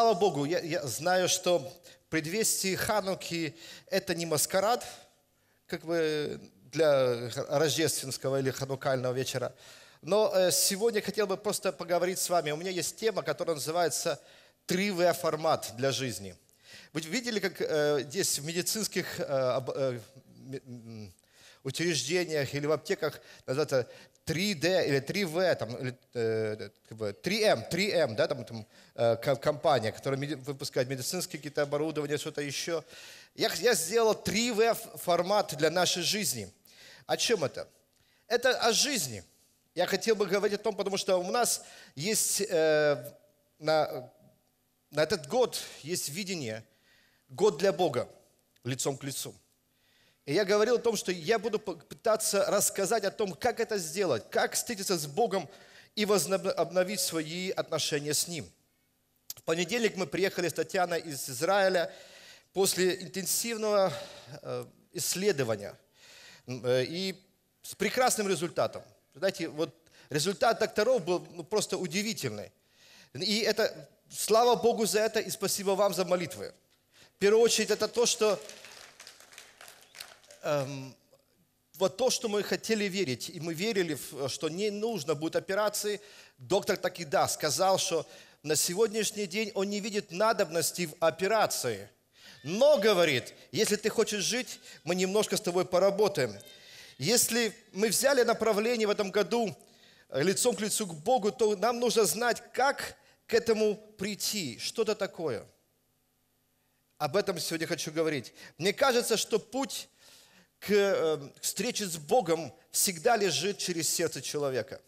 слава Богу, я, я знаю, что предвестие Хануки – это не маскарад, как бы для рождественского или ханукального вечера. Но э, сегодня хотел бы просто поговорить с вами. У меня есть тема, которая называется три в формат для жизни». Вы видели, как э, здесь в медицинских э, учреждениях или в аптеках называется 3D или 3V, там, или, э, как бы 3M, 3M, эм, эм, да, там, там э, компания, которая выпускает медицинские какие-то оборудования, что-то еще. Я, я сделал 3V формат для нашей жизни. О чем это? Это о жизни. Я хотел бы говорить о том, потому что у нас есть э, на, на этот год есть видение, год для Бога, лицом к лицу. И я говорил о том, что я буду пытаться рассказать о том, как это сделать, как встретиться с Богом и возобновить свои отношения с Ним. В понедельник мы приехали с Татьяной из Израиля после интенсивного э, исследования э, и с прекрасным результатом. Знаете, вот результат докторов был ну, просто удивительный. И это, слава Богу за это и спасибо вам за молитвы. В первую очередь это то, что эм, вот то, что мы хотели верить, и мы верили, что не нужно будет операции, доктор так и да, сказал, что на сегодняшний день он не видит надобности в операции. Но, говорит, если ты хочешь жить, мы немножко с тобой поработаем. Если мы взяли направление в этом году э, лицом к лицу к Богу, то нам нужно знать, как к этому прийти, что-то такое. Об этом сегодня хочу говорить. Мне кажется, что путь к эм, встрече с Богом всегда лежит через сердце человека.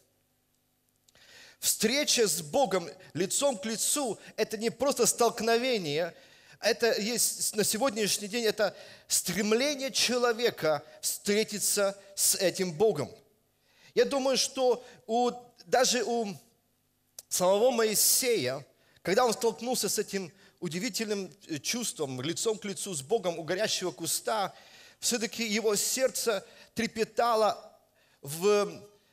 Встреча с Богом лицом к лицу – это не просто столкновение, это есть на сегодняшний день это стремление человека встретиться с этим Богом. Я думаю, что у, даже у самого Моисея, когда он столкнулся с этим удивительным э, чувством, лицом к лицу с Богом у горящего куста – все-таки его сердце трепетало в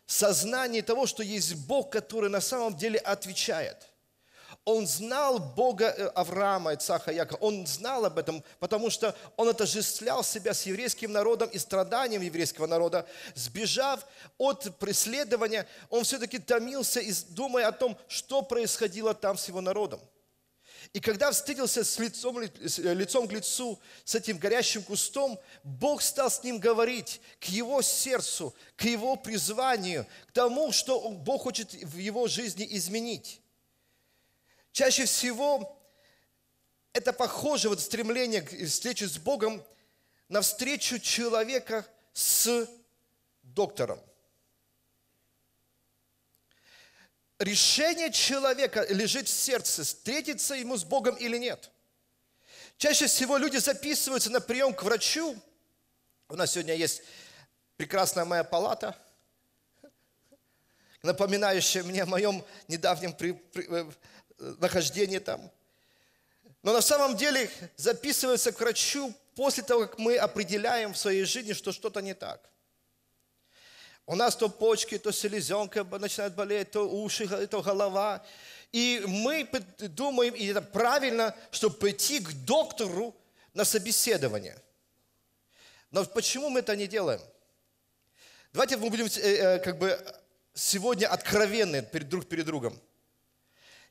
сознании того, что есть Бог, который на самом деле отвечает. Он знал Бога э, Авраама, и Ицаха, Яка. Он знал об этом, потому что он отождествлял себя с еврейским народом и страданием еврейского народа. Сбежав от преследования, он все-таки томился, думая о том, что происходило там с его народом. И когда встретился с лицом, э, лицом к лицу с этим горящим кустом, Бог стал с ним говорить к его сердцу, к его призванию, к тому, что Бог хочет в его жизни изменить. Чаще всего это похоже, вот стремление к встрече с Богом, на встречу человека с доктором. решение человека лежит в сердце, встретиться ему с Богом или нет. Чаще всего люди записываются на прием к врачу. У нас сегодня есть прекрасная моя палата, напоминающая мне о моем недавнем при, при, э, нахождении там. Но на самом деле записываются к врачу после того, как мы определяем в своей жизни, что что-то не так – у нас то почки, то селезенка начинает болеть, то уши, то голова. И мы думаем, и это правильно, чтобы пойти к доктору на собеседование. Но почему мы это не делаем? Давайте мы будем э, э, как бы сегодня откровенны перед друг перед другом.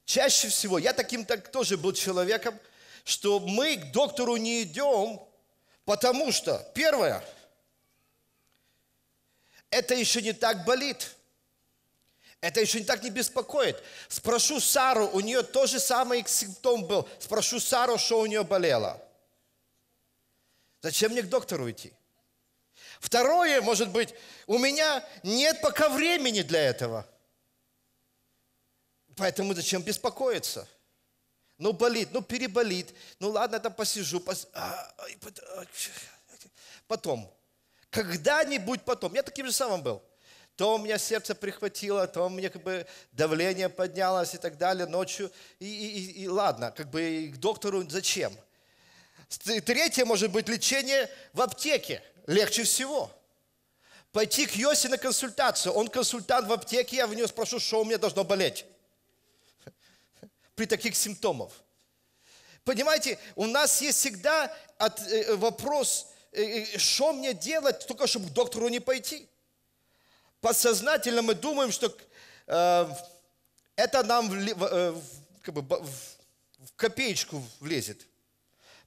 Чаще всего, я таким так тоже был человеком, что мы к доктору не идем, потому что, первое – это еще не так болит. Это еще не так не беспокоит. Спрошу Сару, у нее тот же самый симптом был. Спрошу Сару, что у нее болело. Зачем мне к доктору идти? Второе, может быть, у меня нет пока времени для этого. Поэтому зачем беспокоиться? Ну, болит, ну, переболит. Ну, ладно, там посижу. Пос... Потом. Когда-нибудь потом. Я таким же самым был. То у меня сердце прихватило, то у меня как бы давление поднялось и так далее ночью. И, и, и ладно, как бы и к доктору зачем? Третье может быть лечение в аптеке. Легче всего. Пойти к Йосе на консультацию. Он консультант в аптеке, я в него спрошу, что у меня должно болеть. При таких симптомах. Понимаете, у нас есть всегда от, э, вопрос, что мне делать, только чтобы к доктору не пойти. Подсознательно мы думаем, что э, это нам в, э, как бы, в копеечку влезет.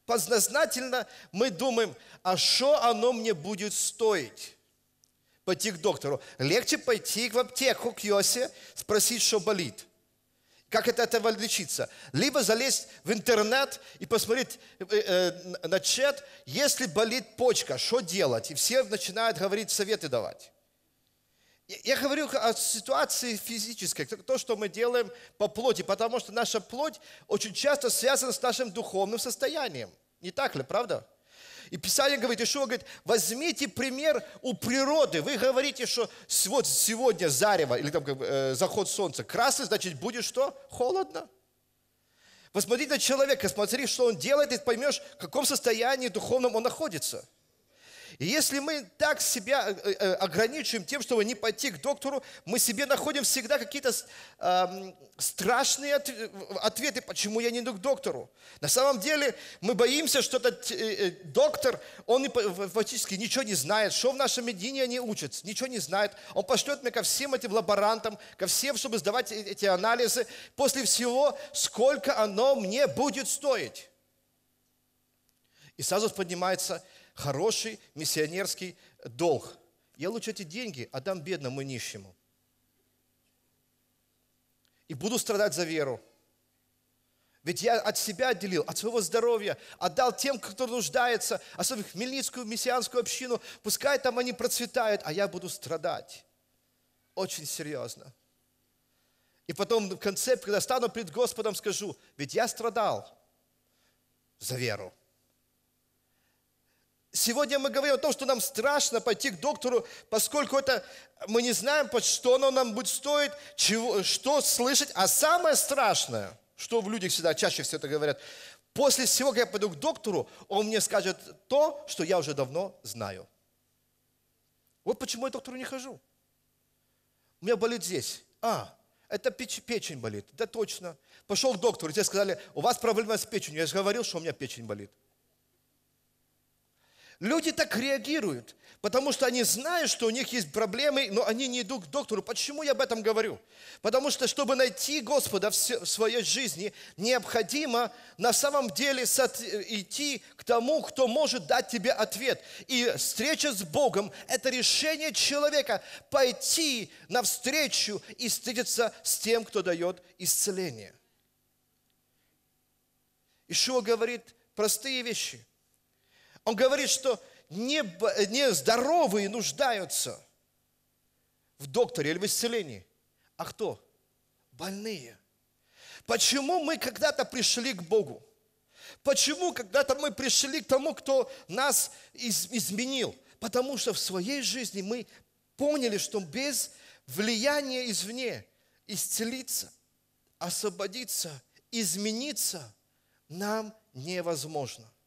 Подсознательно мы думаем, а что оно мне будет стоить? Пойти к доктору. Легче пойти в аптеку к Йосе, спросить, что болит – как это от этого лечиться? Либо залезть в интернет и посмотреть э, э, э, на чат, если болит почка, что делать? И все начинают говорить, советы давать. Я говорю о ситуации физической, то, что мы делаем по плоти, потому что наша плоть очень часто связана с нашим духовным состоянием. Не так ли, Правда? И Писание говорит, Ишуа говорит, возьмите пример у природы. Вы говорите, что вот сегодня зарево или там э, заход солнца красный, значит будет что? Холодно. Посмотри на человека, смотри, что он делает, и поймешь, в каком состоянии духовном он находится – и если мы так себя э, э, э, ограничиваем тем, чтобы не пойти к доктору, мы себе находим всегда какие-то э, страшные ответы, почему я не иду к доктору. На самом деле мы боимся, что этот э, доктор, он фактически ничего не знает, что в нашем медине они учатся, ничего не знает. Он пошлет меня ко всем этим лаборантам, ко всем, чтобы сдавать эти анализы. После всего, сколько оно мне будет стоить? И сразу поднимается хороший миссионерский долг. Я лучше эти деньги отдам бедному и нищему. И буду страдать за веру. Ведь я от себя отделил, от своего здоровья, отдал тем, кто нуждается, особенно Хмельницкую мессианскую общину. Пускай там они процветают, а я буду страдать. Очень серьезно. И потом в конце, когда стану перед Господом, скажу, ведь я страдал за веру. Сегодня мы говорим о том, что нам страшно пойти к доктору, поскольку это мы не знаем, под что оно нам будет стоить, чего, что слышать. А самое страшное, что в людях всегда чаще всего это говорят, после всего, когда я пойду к доктору, он мне скажет то, что я уже давно знаю. Вот почему я к доктору не хожу. У меня болит здесь. А, это печень болит. Да точно. Пошел к доктору, тебе сказали, у вас проблема с печенью. Я же говорил, что у меня печень болит. Люди так реагируют, потому что они знают, что у них есть проблемы, но они не идут к доктору. Почему я об этом говорю? Потому что, чтобы найти Господа в своей жизни, необходимо на самом деле идти к тому, кто может дать тебе ответ. И встреча с Богом – это решение человека пойти навстречу и встретиться с тем, кто дает исцеление. Ишуа говорит простые вещи – он говорит, что не, здоровые нуждаются в докторе или в исцелении, а кто? Больные. Почему мы когда-то пришли к Богу? Почему когда-то мы пришли к тому, кто нас изменил? Потому что в своей жизни мы поняли, что без влияния извне исцелиться, освободиться, измениться нам невозможно –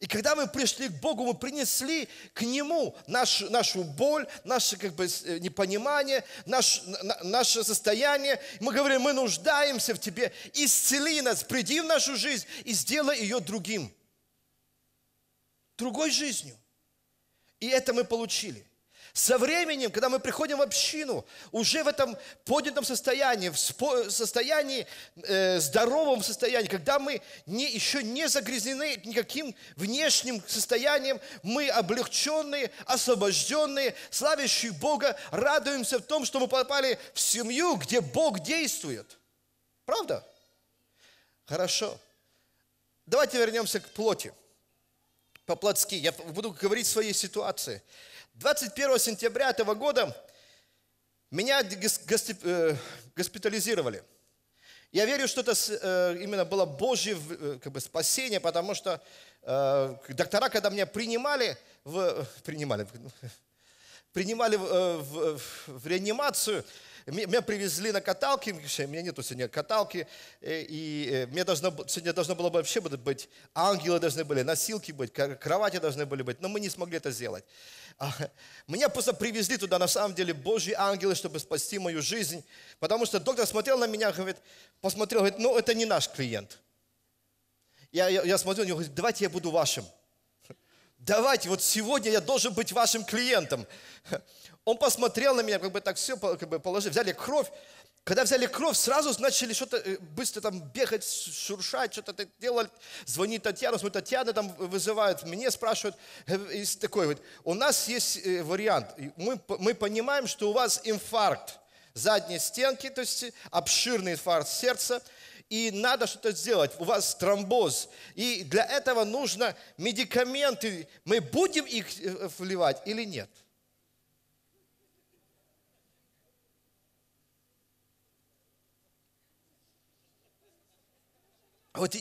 и когда мы пришли к Богу, мы принесли к Нему нашу, нашу боль, наше как бы, э, непонимание, наш, на, наше состояние. Мы говорим, мы нуждаемся в Тебе. Исцели нас, приди в нашу жизнь и сделай ее другим. Другой жизнью. И это мы получили. Со временем, когда мы приходим в общину, уже в этом поднятом состоянии, в состоянии, э, здоровом состоянии, когда мы не, еще не загрязнены никаким внешним состоянием, мы облегченные, освобожденные, славящие Бога, радуемся в том, что мы попали в семью, где Бог действует. Правда? Хорошо. Давайте вернемся к плоти. По-плотски. Я буду говорить своей ситуации. 21 сентября этого года меня э, госпитализировали. Я верю, что это э, именно было Божье э, как бы, спасение, потому что доктора, когда меня принимали, в, принимали, принимали в, в, в реанимацию, меня привезли на каталке, у меня нету сегодня каталки, э, и э, мне должно, сегодня должно было бы вообще быть, ангелы должны были, носилки быть, кровати должны были быть, но мы не смогли это сделать. А, меня просто привезли туда, на самом деле, Божьи ангелы, чтобы спасти мою жизнь, потому что доктор смотрел на меня, говорит, посмотрел, говорит, ну это не наш клиент. Я, я, я смотрю, он говорит, давайте я буду вашим. Давайте, вот сегодня я должен быть вашим клиентом. Он посмотрел на меня, как бы так все как бы положили, взяли кровь. Когда взяли кровь, сразу начали что-то э, быстро там бегать, шуршать, что-то делать. Звонит Татьяна, смотрит, Татьяна там вызывает, мне спрашивают. Э, и такой вот, у нас есть э, вариант. Мы, мы понимаем, что у вас инфаркт задней стенки, то есть обширный инфаркт сердца, и надо что-то сделать, у вас тромбоз, и для этого нужно медикаменты, мы будем их вливать или нет – Вот а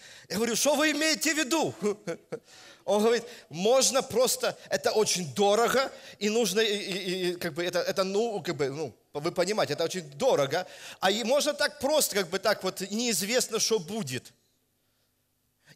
я говорю, что вы имеете в виду? Он говорит, можно просто, это очень дорого, и нужно, и, и, и, как бы это, это ну, как бы, ну, вы понимаете, это очень дорого, а и можно так просто, как бы так вот, неизвестно, что будет.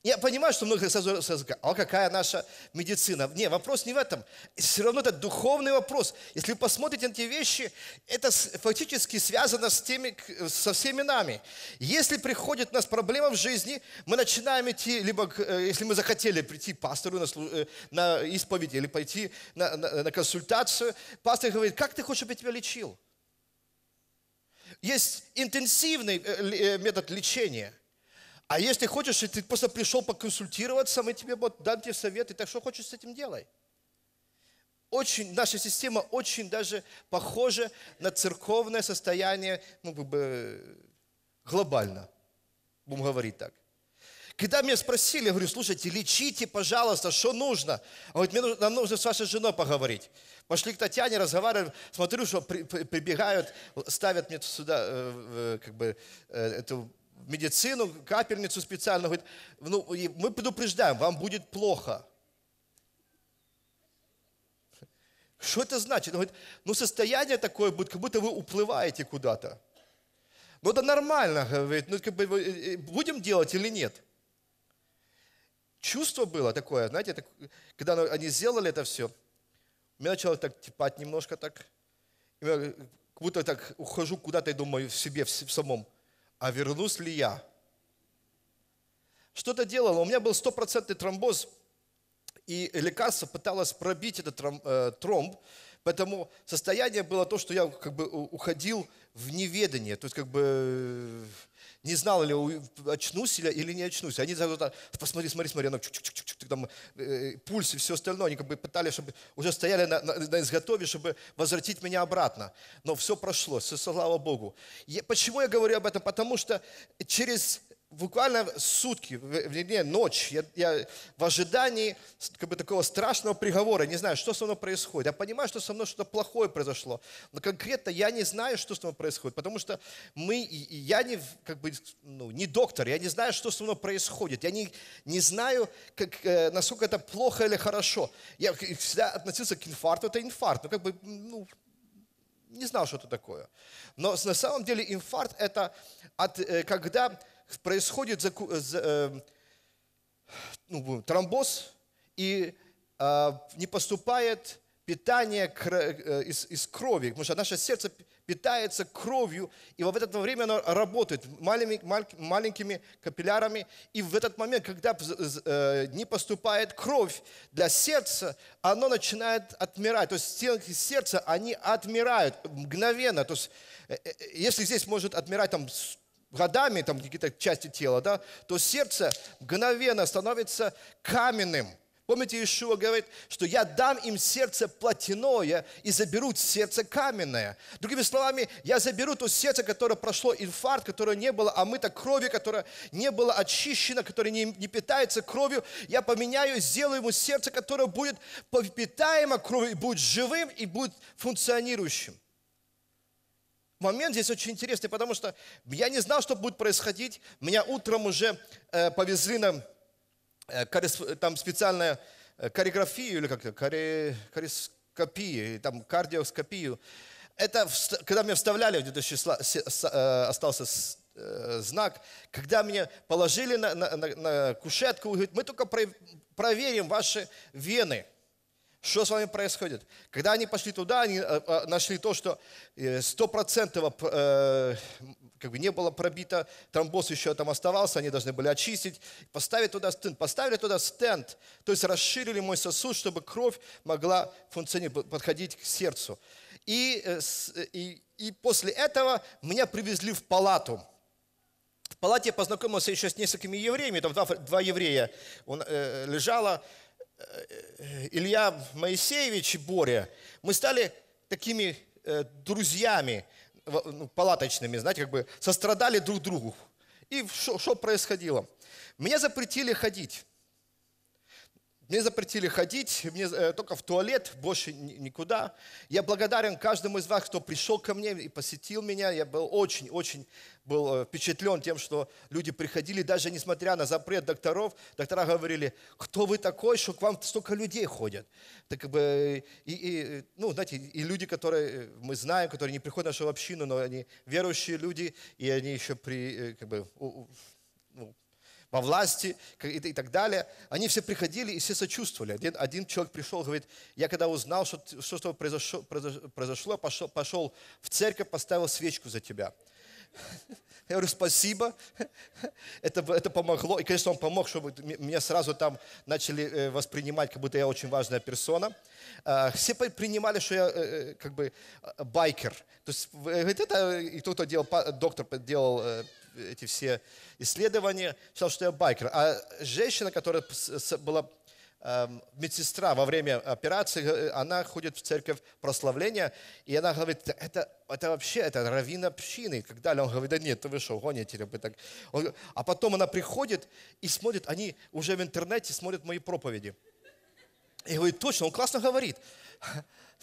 Я понимаю, что многие сразу, сразу а какая наша медицина? Не, вопрос не в этом. Все равно это духовный вопрос. Если вы посмотрите на эти вещи, это фактически связано с теми, со всеми нами. Если приходит у нас проблема в жизни, мы начинаем идти, либо э, если мы захотели прийти к пастору на, э, на исповедь или пойти на, на, на консультацию, пастор говорит, как ты хочешь, чтобы я тебя лечил? Есть интенсивный э, метод лечения – а если хочешь, ты просто пришел поконсультироваться, мы тебе вот дам тебе советы, так что хочешь с этим делай. Очень, наша система очень даже похожа на церковное состояние, ну, как бы, глобально, будем говорить так. Когда меня спросили, я говорю, слушайте, лечите, пожалуйста, что нужно? А вот мне нужно, нам нужно с вашей женой поговорить. Пошли к Татьяне, разговариваем, смотрю, что при, при, прибегают, ставят мне сюда э, э, как бы э, эту в медицину, капельницу специально, говорит, ну, мы предупреждаем, вам будет плохо. Что это значит? Он говорит, ну состояние такое будет, как будто вы уплываете куда-то. Ну это нормально, говорит, ну как бы, э, э, будем делать или нет? Чувство было такое, знаете, так, когда они сделали это все, у меня начало так типать немножко так, э, как будто так ухожу куда-то и думаю в себе, в, в самом а вернусь ли я? Что-то делало? у меня был стопроцентный тромбоз, и лекарство пыталось пробить этот э, тромб, поэтому состояние было то, что я как бы уходил в неведение, то есть как бы э, не знал, или очнусь или, или не очнусь. Они говорят, посмотри, смотри, смотри, она чук чук чук чук там, э, э, пульс и все остальное. Они как бы пытались, чтобы уже стояли на, на, на изготове, чтобы возвратить меня обратно. Но все прошло, все, слава Богу. Я, почему я говорю об этом? Потому что через буквально сутки, вернее, ночь, я, я в ожидании как бы такого страшного приговора, не знаю, что со мной происходит. Я понимаю, что со мной что-то плохое произошло, но конкретно я не знаю, что со мной происходит, потому что мы, я не, как бы, ну, не доктор, я не знаю, что со мной происходит, я не, не знаю, как, э, насколько это плохо или хорошо. Я всегда относился к инфаркту, это инфаркт, ну, как бы, ну, не знал, что это такое. Но на самом деле инфаркт это от, э, когда происходит э, э, ну, тромбоз, и а, не поступает питание э, из, крови, потому что наше сердце питается кровью, и в это время оно работает маленькими, маленькими капиллярами, и в этот момент, когда не поступает кровь для сердца, оно начинает отмирать, то есть стенки сердца, они отмирают мгновенно, то есть если здесь может отмирать там годами, там какие-то части тела, да, то сердце мгновенно становится каменным. Помните, Иешуа говорит, что я дам им сердце плотяное и заберу сердце каменное. Другими словами, я заберу то сердце, которое прошло инфаркт, которое не было омыто кровью, которое не было очищено, которое не, не питается кровью. Я поменяю, сделаю ему сердце, которое будет питаемо кровью, и будет живым и будет функционирующим момент здесь очень интересный, потому что я не знал, что будет происходить. Меня утром уже э, повезли на э, там специальную хореографию э, или как-то хоре, хорескопию, там кардиоскопию. Это когда мне вставляли, где-то еще э, остался э, знак, когда меня положили на, на, на, на кушетку, говорит, мы только проверим ваши вены – что с вами происходит? Когда они пошли туда, они э, э, нашли то, что 100% э, как бы не было пробито, тромбоз еще там оставался, они должны были очистить, поставить туда стенд. Поставили туда стенд, то есть расширили мой сосуд, чтобы кровь могла функционировать, подходить к сердцу. И, и, и после этого меня привезли в палату. В палате я познакомился еще с несколькими евреями, там два, два еврея он, э, лежало, Э, Илья Моисеевич и Боря, мы стали такими э, друзьями ну, палаточными, знаете, как бы сострадали друг другу. И что происходило? Мне запретили ходить. Мне запретили ходить, мне э, только в туалет, больше никуда. Я благодарен каждому из вас, кто пришел ко мне и посетил меня. Я был очень-очень был э, впечатлен тем, что люди приходили, даже несмотря на запрет докторов. Доктора говорили, кто вы такой, что к вам столько людей ходят. Так как бы, э, и, и, ну, знаете, и люди, которые э, мы знаем, которые не приходят в нашу общину, но они верующие люди, и они еще при, как бы, у, у, ну, во власти и так далее. Они все приходили и все сочувствовали. Один, один человек пришел, говорит, я когда узнал, что, что, что произошло, произошло пошел, пошел в церковь, поставил свечку за тебя. Я говорю, спасибо, это, это помогло. И, конечно, он помог, чтобы меня сразу там начали э, воспринимать, как будто я очень важная персона. А, все принимали, что я э, э, как бы а, байкер. То есть, говорит, это и кто-то делал, доктор делал эти все исследования, считал, что я байкер. А женщина, которая была эм, медсестра во время операции, э, она ходит в церковь прославления, и она говорит, это, это вообще, это равина общины, и так далее. Он говорит, да нет, вы что, гоните, вы так. Он, а потом она приходит и смотрит, они уже в интернете смотрят мои проповеди. И говорит, точно, он классно говорит.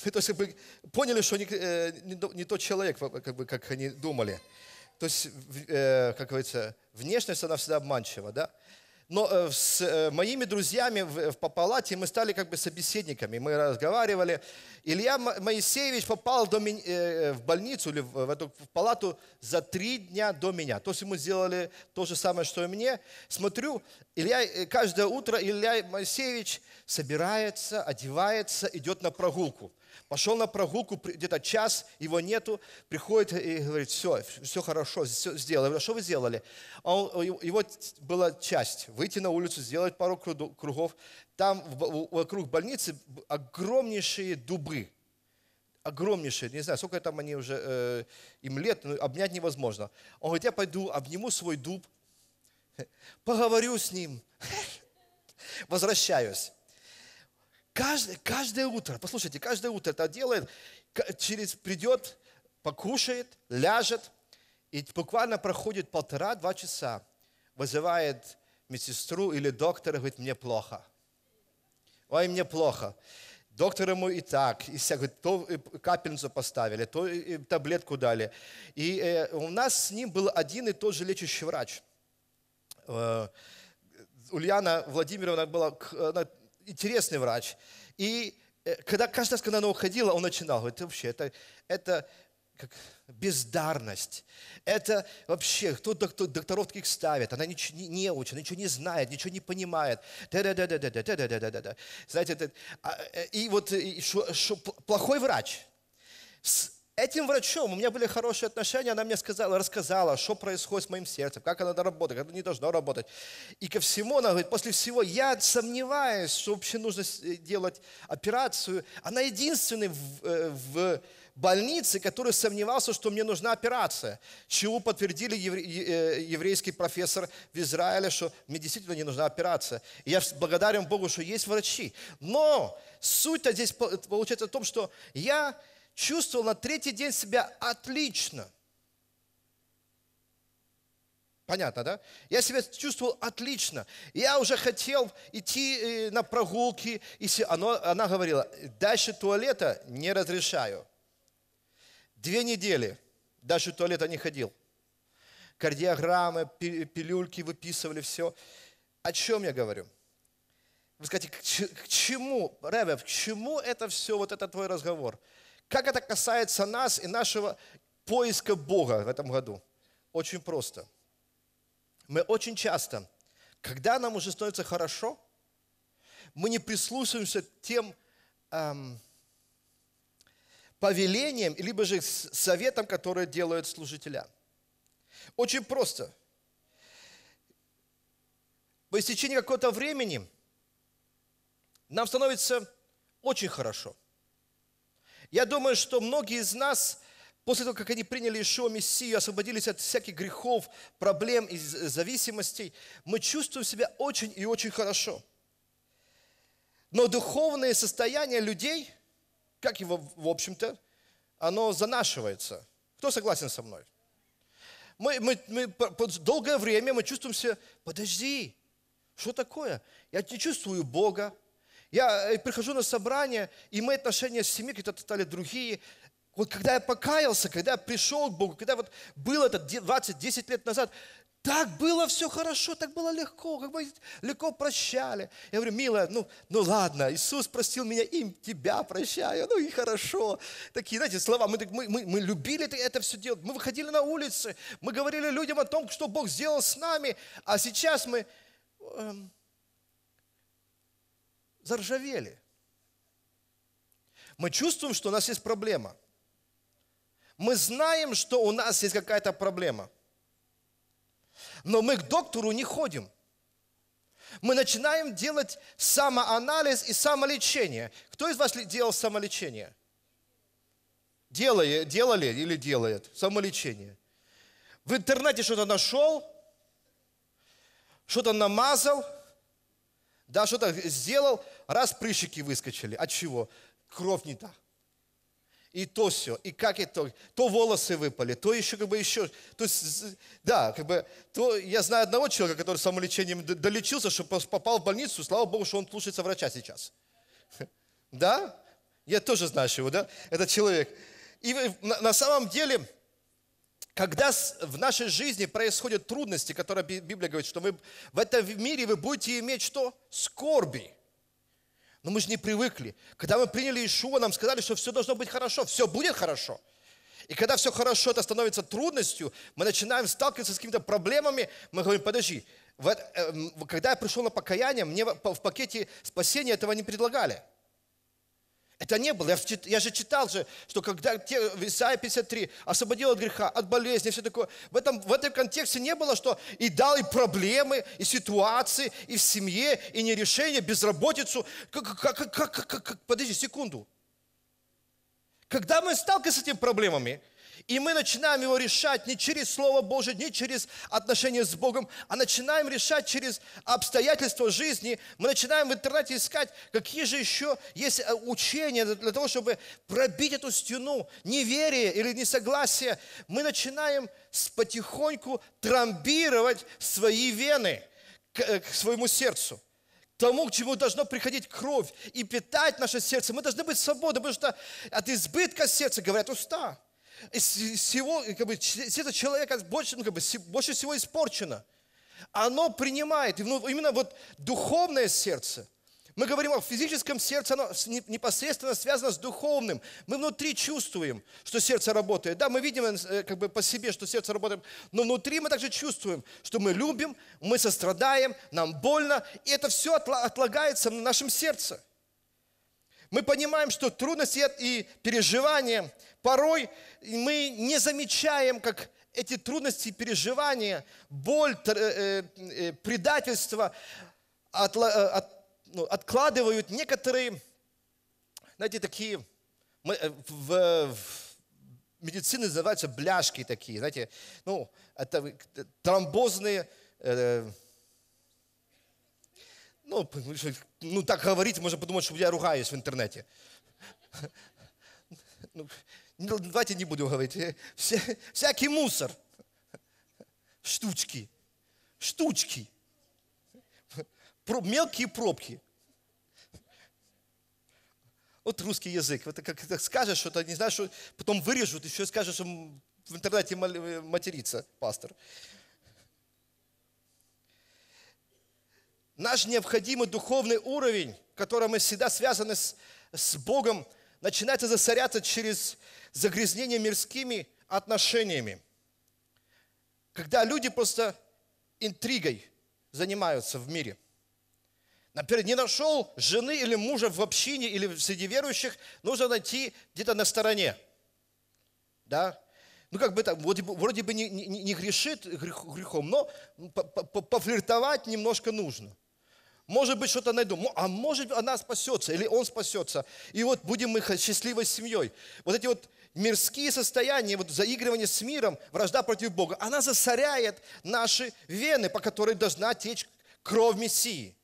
Вы то есть, как бы, поняли, что не, э, не, не тот человек, как, бы, как они думали. То есть, э, как говорится, внешность, она всегда обманчива, да? Но э, с э, моими друзьями в, по палате мы стали как бы собеседниками, мы разговаривали. Илья Моисеевич попал до ми, в больницу или в, в эту в палату за три дня до меня. То есть ему сделали то же самое, что и мне. Смотрю, Илья, каждое утро Илья Моисеевич собирается, одевается, идет на прогулку. Пошел на прогулку, где-то час, его нету, приходит и говорит, все, все хорошо, все сделали. А что вы сделали? А он, его была часть, выйти на улицу, сделать пару кругов. Там вокруг больницы огромнейшие дубы, огромнейшие, не знаю, сколько там они уже, э, им лет, но обнять невозможно. Он говорит, я пойду, обниму свой дуб, поговорю с ним, возвращаюсь. Каждое, каждое утро, послушайте, каждое утро это делает, через придет, покушает, ляжет, и буквально проходит полтора-два часа, вызывает медсестру или доктора, говорит, мне плохо. Ой, мне плохо. Доктор ему и так, и всякое, то э, капельницу поставили, то э, э, таблетку дали. И э, у нас с ним был один и тот же лечащий врач. Э, Ульяна Владимировна была, она интересный врач. И э, когда, каждый раз, когда она уходила, он начинал, это вообще, это, это как бездарность. Это вообще, кто доктор, докторов таких ставит, она ничего не, не учит, ничего не знает, ничего не понимает. да да да да да да да да да да Знаете, это, и вот и шо, шо, плохой врач этим врачом у меня были хорошие отношения, она мне сказала, рассказала, что происходит с моим сердцем, как оно работает, как оно не должно работать. И ко всему она говорит, после всего я сомневаюсь, что вообще нужно э, делать операцию. Она единственная в, э, в больнице, который сомневался, что мне нужна операция, чего подтвердили евре, э, еврейский профессор в Израиле, что мне действительно не нужна операция. И я благодарен Богу, что есть врачи. Но суть-то здесь получается в том, что я чувствовал на третий день себя отлично. Понятно, да? Я себя чувствовал отлично. Я уже хотел идти э, на прогулки. И она говорила, дальше туалета не разрешаю. Две недели дальше туалета не ходил. Кардиограммы, пилюльки выписывали, все. О чем я говорю? Вы скажете, к чему, Ревев, к чему это все, вот это твой разговор? Как это касается нас и нашего поиска Бога в этом году? Очень просто. Мы очень часто, когда нам уже становится хорошо, мы не прислушиваемся к тем эм, повелениям, либо же советам, которые делают служителя. Очень просто. По истечении какого-то времени нам становится очень хорошо – я думаю, что многие из нас, после того, как они приняли Ишуа Мессию, освободились от всяких грехов, проблем и зависимостей, мы чувствуем себя очень и очень хорошо. Но духовное состояние людей, как его, в общем-то, оно занашивается. Кто согласен со мной? Мы, мы, мы долгое время мы чувствуем себя, подожди, что такое? Я не чувствую Бога, я э, прихожу на собрание, и мои отношения с семьей какие-то стали другие. Вот когда я покаялся, когда я пришел к Богу, когда вот было это 20-10 лет назад, так было все хорошо, так было легко, как бы легко прощали. Я говорю, милая, ну, ну ладно, Иисус простил меня, им тебя прощаю, ну и хорошо. Такие, знаете, слова, мы, мы, мы, мы любили это все делать, мы выходили на улицы, мы говорили людям о том, что Бог сделал с нами, а сейчас мы... Эм, заржавели. Мы чувствуем, что у нас есть проблема. Мы знаем, что у нас есть какая-то проблема. Но мы к доктору не ходим. Мы начинаем делать самоанализ и самолечение. Кто из вас делал самолечение? Делали, делали или делает? Самолечение. В интернете что-то нашел, что-то намазал – да, что-то сделал, раз прыщики выскочили. От чего? Кровь не та. И то все, и как это, то волосы выпали, то еще как бы еще, то есть, да, как бы, то я знаю одного человека, который самолечением долечился, что попал в больницу, слава богу, что он слушается врача сейчас. Да? Я тоже знаю его, да? Этот человек. И на самом деле, когда в нашей жизни происходят трудности, которые Библия говорит, что вы, в этом мире вы будете иметь что? Скорби. Но мы же не привыкли. Когда мы приняли Ишуа, нам сказали, что все должно быть хорошо, все будет хорошо. И когда все хорошо, это становится трудностью, мы начинаем сталкиваться с какими-то проблемами, мы говорим, подожди, эм, когда я пришел на покаяние, мне в пакете спасения этого не предлагали. Это не было. Я, же читал же, что когда те, Исайя 53 освободил от греха, от болезни, все такое. В этом, в этом контексте не было, что и дал и проблемы, и ситуации, и в семье, и нерешение, безработицу. Как, как, как, как, как, как, подожди секунду. Когда мы сталкиваемся с этими проблемами, и мы начинаем его решать не через Слово Божие, не через отношения с Богом, а начинаем решать через обстоятельства жизни. Мы начинаем в интернете искать, какие же еще есть э, учения для того, чтобы пробить эту стену неверия или несогласия. Мы начинаем потихоньку трамбировать свои вены к, э, к своему сердцу тому, к чему должно приходить кровь и питать наше сердце. Мы должны быть свободны, потому что от избытка сердца говорят уста всего, как бы, сердце человека больше, ну, как бы, больше всего испорчено. Оно принимает, ну, именно вот духовное сердце. Мы говорим о физическом сердце, оно непосредственно связано с духовным. Мы внутри чувствуем, что сердце работает. Да, мы видим э, э, как бы по себе, что сердце работает, но внутри мы также чувствуем, что мы любим, мы сострадаем, нам больно, и это все отлагается на нашем сердце. Мы понимаем, что трудности и переживания, порой мы не замечаем, как эти трудности и переживания, боль, э, э, э, предательство ну, откладывают некоторые, знаете, такие, в, медицине называются бляшки такие, знаете, ну, это тромбозные ну, ну, ну так говорить, можно подумать, что я ругаюсь в интернете. Ну, ну, давайте не будем говорить. Вся, всякий мусор. Штучки. Штучки. Про, мелкие пробки. Вот русский язык. Вот как так скажешь что-то, не знаешь, что потом вырежут, еще скажешь, что в интернете матерится пастор. наш необходимый духовный уровень, который мы всегда связаны с, с Богом, начинает засоряться через загрязнение мирскими отношениями. Когда люди просто интригой занимаются в мире. Например, не нашел жены или мужа в общине или среди верующих, нужно найти где-то на стороне. Да? ну как бы так, вроде, вроде бы не, не, не грешит грехом, но пофлиртовать немножко нужно. Может быть, что-то найду. А может, она спасется или он спасется. И вот будем мы счастливой семьей. Вот эти вот мирские состояния, вот заигрывание с миром, вражда против Бога, она засоряет наши вены, по которой должна течь кровь Мессии.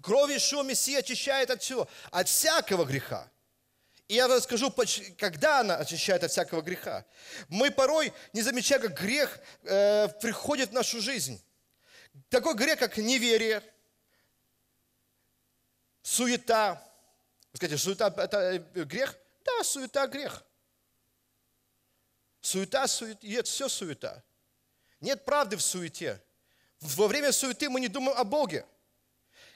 Кровь Ишуа Мессии очищает от всего, от всякого греха. И я расскажу, когда она очищает от всякого греха. Мы порой не замечаем, как грех э, приходит в нашу жизнь. Такой грех, как неверие – суета. Вы скажете, суета – это э, грех? Да, суета – грех. Суета, нет, все суета. Нет правды в суете. Во время суеты мы не думаем о Боге.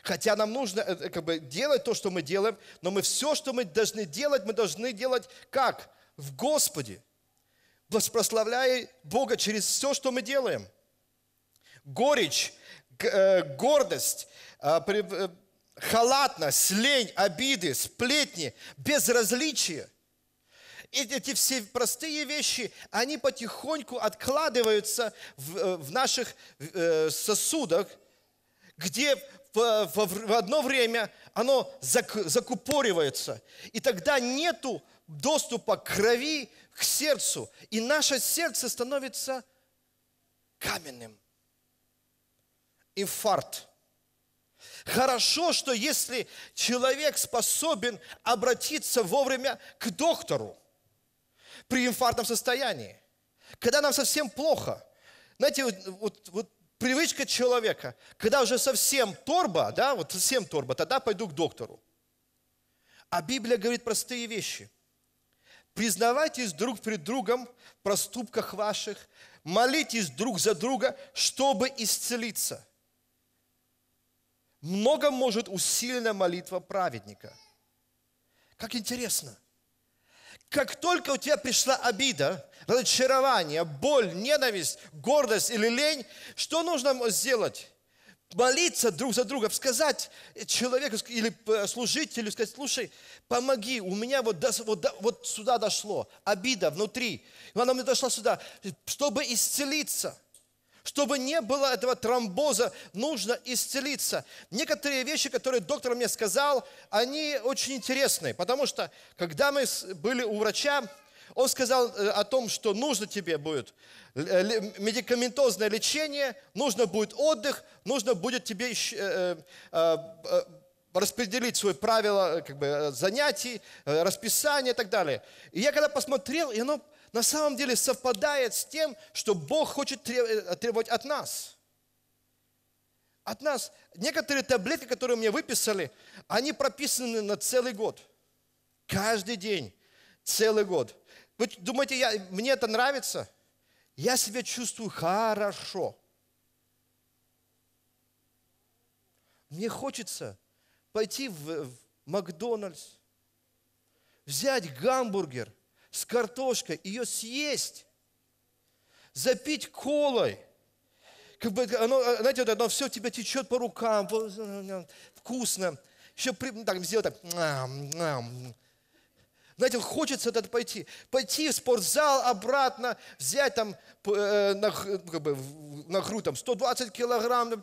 Хотя нам нужно э, э, как бы, делать то, что мы делаем, но мы все, что мы должны делать, мы должны делать как? В Господе. Прославляя Бога через все, что мы делаем. Горечь, гордость, а, халатность, лень, обиды, сплетни, безразличие. Эти все простые вещи, они потихоньку откладываются в, э, в наших э, сосудах, где в, в, в одно время оно закупоривается. И тогда нету доступа крови к сердцу. И наше сердце становится каменным. Инфаркт Хорошо, что если человек способен обратиться вовремя к доктору при инфарктном состоянии, когда нам совсем плохо. Знаете, вот, вот, вот привычка человека, когда уже совсем торба, да, вот совсем торба, тогда пойду к доктору. А Библия говорит простые вещи. Признавайтесь друг перед другом в проступках ваших, молитесь друг за друга, чтобы исцелиться – много может усиленная молитва праведника. Как интересно. Как только у тебя пришла обида, разочарование, боль, ненависть, гордость или лень, что нужно сделать? Молиться друг за друга, сказать человеку или э, служителю, сказать, слушай, помоги, у меня вот, до, вот, до, вот сюда дошло, обида внутри, она мне дошла сюда, чтобы исцелиться – чтобы не было этого тромбоза, нужно исцелиться. Некоторые вещи, которые доктор мне сказал, они очень интересные, потому что, когда мы были у врача, он сказал э, о том, что нужно тебе будет э, медикаментозное лечение, нужно будет отдых, нужно будет тебе э, распределить свои правила как бы, занятий, расписание и так далее. И я когда посмотрел, и оно, на самом деле совпадает с тем, что Бог хочет э, требовать от нас. От нас. Некоторые таблетки, которые мне выписали, они прописаны на целый год. Каждый день. Целый год. Вы думаете, я, мне это нравится? Я себя чувствую хорошо. Мне хочется пойти в, в Макдональдс, взять гамбургер – с картошкой, ее съесть, запить колой. Как бы оно, э, знаете, вот оно все у тебя течет по рукам, э, э, вкусно. Еще при, так, сделать так. Знаете, хочется это пойти. Пойти в спортзал обратно, взять там на, как бы, на грудь там, 120 килограмм, там,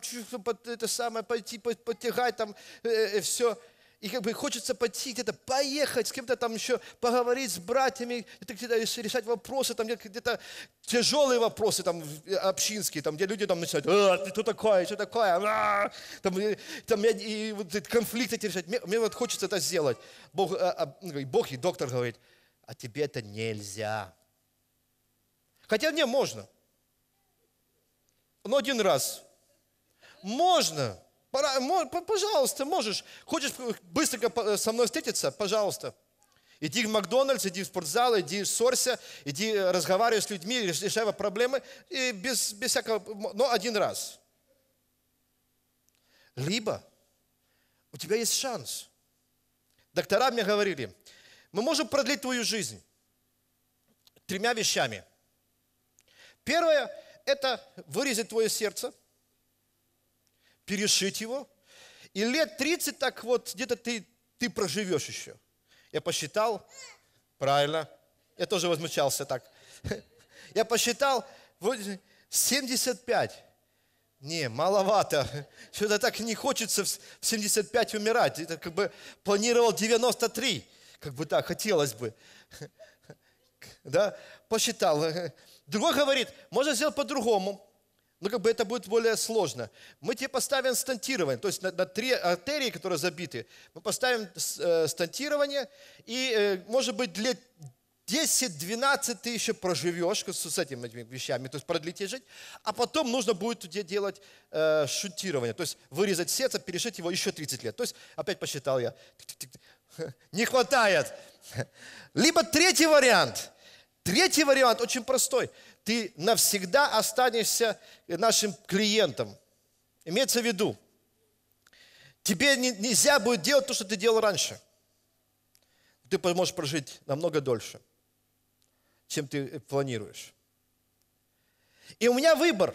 это самое, пойти, подтягать там э, все и как бы хочется пойти где-то, поехать, с кем-то там еще поговорить с братьями, где-то решать вопросы, там где-то тяжелые вопросы там э, общинские, там, где люди там начинают, «Э, а, ты кто такое, что такое, а, там, э, там и, и вот, конфликты эти решать. Мне, мне вот хочется это сделать. Бог, а, а, Бог и доктор говорит, а тебе это нельзя. Хотя мне можно. Но один раз. Можно. Пожалуйста, можешь. Хочешь быстренько со мной встретиться? Пожалуйста. Иди в Макдональдс, иди в спортзал, иди ссорься, иди э, разговаривай с людьми, решай проблемы. И без, без всякого, но один раз. Либо у тебя есть шанс. Доктора мне говорили, мы можем продлить твою жизнь тремя вещами. Первое – это вырезать твое сердце – перешить его. И лет 30 так вот где-то ты, ты проживешь еще. Я посчитал, правильно, я тоже возмущался так. Я посчитал, 75. Не, маловато. Что-то так не хочется в 75 умирать. Это как бы планировал 93. Как бы так, хотелось бы. Да, посчитал. Другой говорит, можно сделать по-другому ну как бы это будет более сложно. Мы тебе поставим стентирование, то есть на, на три артерии, которые забиты, мы поставим э, стентирование и э, может быть лет 10-12 ты еще проживешь с этими, этими вещами, то есть продлить жить, а потом нужно будет делать э, шунтирование, то есть вырезать сердце, перешить его еще 30 лет. То есть, опять посчитал я, не хватает. Либо третий вариант. Третий вариант очень простой – ты навсегда останешься нашим клиентом. Имеется в виду, тебе нельзя будет делать то, что ты делал раньше. Ты можешь прожить намного дольше, чем ты планируешь. И у меня выбор.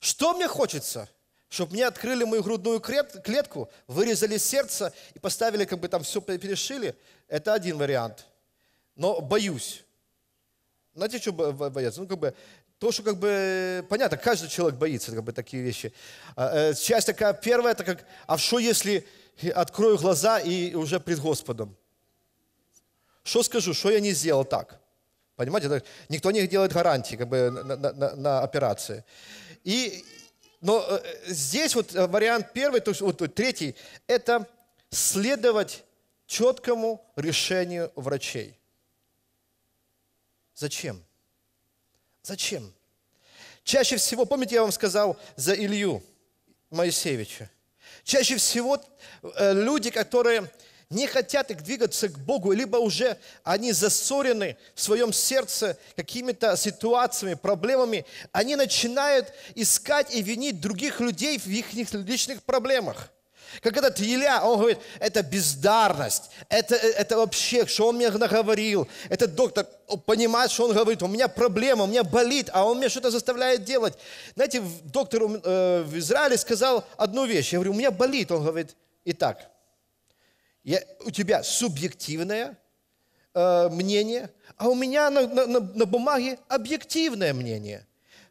Что мне хочется? Чтобы мне открыли мою грудную клетку, вырезали сердце и поставили, как бы там все перешили. Это один вариант. Но боюсь знаете, что боятся? Ну, как бы, то, что, как бы, понятно, каждый человек боится, как бы, такие вещи. А, э, часть такая, первая, это как, а что, если открою глаза и уже пред Господом? Что скажу, что я не сделал так? Понимаете, никто не делает гарантии, как бы, на, на, на операции. И, но э, здесь вот э, вариант первый, то есть, вот третий, это следовать четкому решению врачей – Зачем? Зачем? Чаще всего, помните, я вам сказал за Илью Моисеевича. Чаще всего э, люди, которые не хотят их двигаться к Богу, либо уже они засорены в своем сердце какими-то ситуациями, проблемами, они начинают искать и винить других людей в их личных проблемах. Как этот Еля, он говорит, это бездарность, это, это вообще, что он мне наговорил. Этот доктор понимает, что он говорит, у меня проблема, у меня болит, а он меня что-то заставляет делать. Знаете, доктор э, в Израиле сказал одну вещь. Я говорю, у меня болит. Он говорит, итак, я, у тебя субъективное э, мнение, а у меня на, на, на бумаге объективное мнение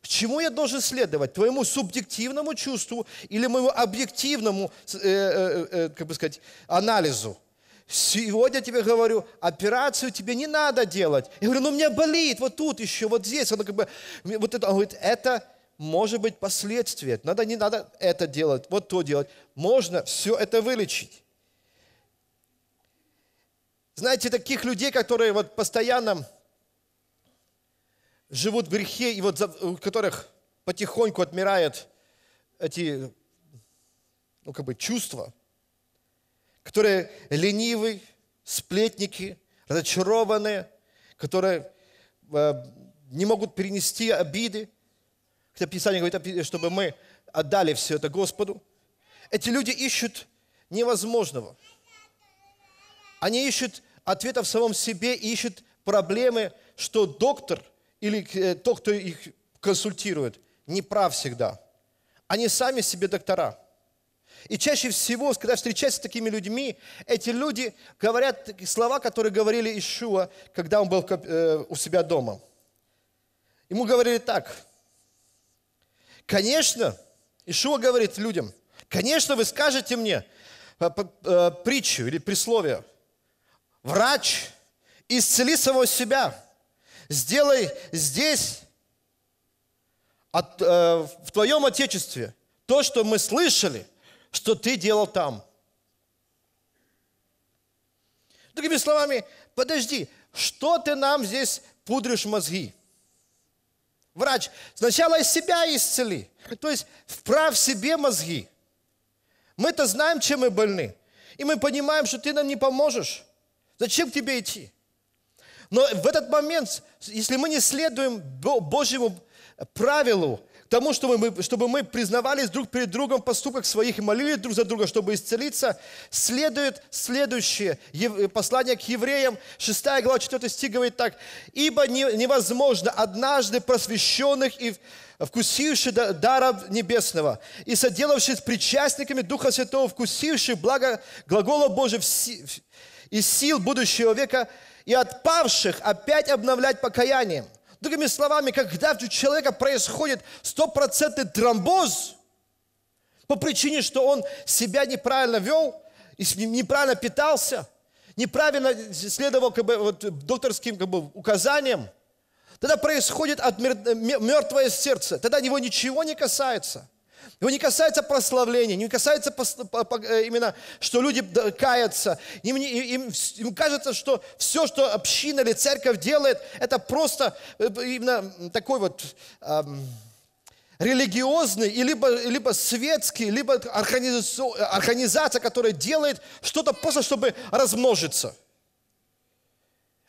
чему я должен следовать? Твоему субъективному чувству или моему объективному, э, э, э, э, как бы сказать, анализу? Сегодня тебе говорю, операцию тебе не надо делать. Я говорю, ну у меня болит вот тут еще, вот здесь. Она как бы, вот это, он говорит, это может быть последствия. Надо, не надо это делать, вот то делать. Можно все это вылечить. Знаете, таких людей, которые вот постоянно живут в грехе, и вот у которых потихоньку отмирают эти ну, как бы чувства, которые ленивы, сплетники, разочарованные, которые э, не могут перенести обиды. Хотя Писание говорит, чтобы мы отдали все это Господу. Эти люди ищут невозможного. Они ищут ответа в самом себе и ищут проблемы, что доктор – или э, тот, кто их консультирует, не прав всегда. Они сами себе доктора. И чаще всего, когда встречаешься с такими людьми, эти люди говорят слова, которые говорили Ишуа, когда он был э, у себя дома. Ему говорили так. Конечно, Ишуа говорит людям, конечно, вы скажете мне э, притчу или присловие. Врач, исцели самого себя – сделай здесь, э, в твоем Отечестве, то, что мы слышали, что ты делал там. Другими словами, подожди, что ты нам здесь пудришь мозги? Врач, сначала из себя исцели, то есть вправь себе мозги. Мы-то знаем, чем мы больны, и мы понимаем, что ты нам не поможешь. Зачем тебе идти? Но в этот момент, если мы не следуем Божьему правилу, тому, чтобы мы, чтобы мы признавались друг перед другом в поступках своих и молились друг за друга, чтобы исцелиться, следует следующее послание к евреям, 6 глава, 4 стих говорит так. «Ибо невозможно однажды просвещенных и вкусивших дара небесного и соделавшись причастниками Духа Святого, вкусивших благо глагола Божия и сил будущего века, и отпавших опять обновлять покаянием. Другими словами, когда у человека происходит стопроцентный тромбоз по причине, что он себя неправильно вел, неправильно питался, неправильно следовал как бы, вот, докторским как бы, указаниям, тогда происходит от мертвое сердце, тогда него ничего не касается – его не касается прославления, не касается э, именно, что люди каятся. Им, им, им кажется, что все, что община или церковь делает, это просто э, именно такой вот эм, религиозный, либо, либо светский, либо организация, которая делает что-то просто, чтобы размножиться.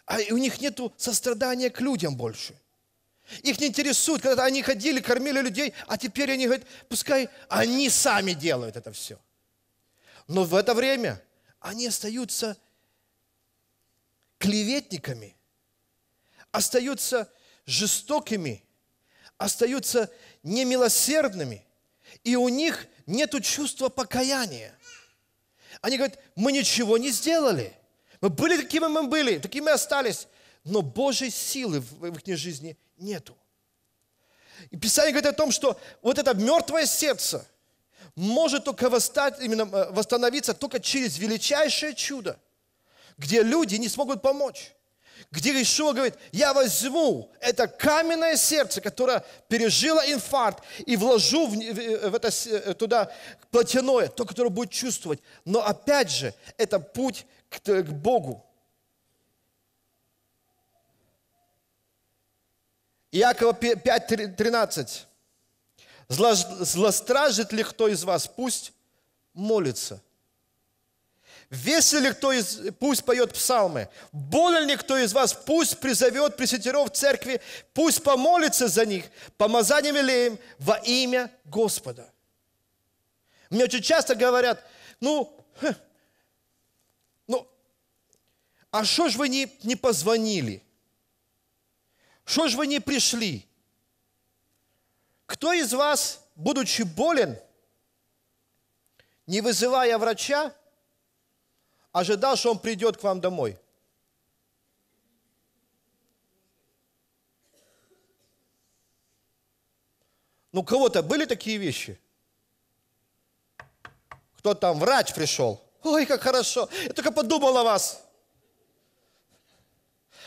А у них нет сострадания к людям больше – их не интересует, когда они ходили, кормили людей, а теперь они говорят, пускай они сами делают это все. Но в это время они остаются клеветниками, остаются жестокими, остаются немилосердными, и у них нет чувства покаяния. Они говорят, мы ничего не сделали. Мы были, такими мы были, такими мы остались но Божьей силы в, их жизни нету. И Писание говорит о том, что вот это мертвое сердце может только восстать, именно э, восстановиться только через величайшее чудо, где люди не смогут помочь. Где Ишуа говорит, я возьму это каменное сердце, которое пережило инфаркт, и вложу в, э, в это, э, туда плотяное, то, которое будет чувствовать. Но опять же, это путь к, к Богу. Иакова 5.13. Зло, злостражит ли кто из вас, пусть молится. Весел ли кто из, пусть поет псалмы. Болен ли кто из вас, пусть призовет пресвитеров церкви, пусть помолится за них, помазанием велеем во имя Господа. Мне очень часто говорят, ну, хм, ну, а что ж вы не, не позвонили? Что ж вы не пришли? Кто из вас, будучи болен, не вызывая врача, ожидал, что он придет к вам домой? Ну, кого-то были такие вещи? Кто там, врач пришел? Ой, как хорошо, я только подумал о вас.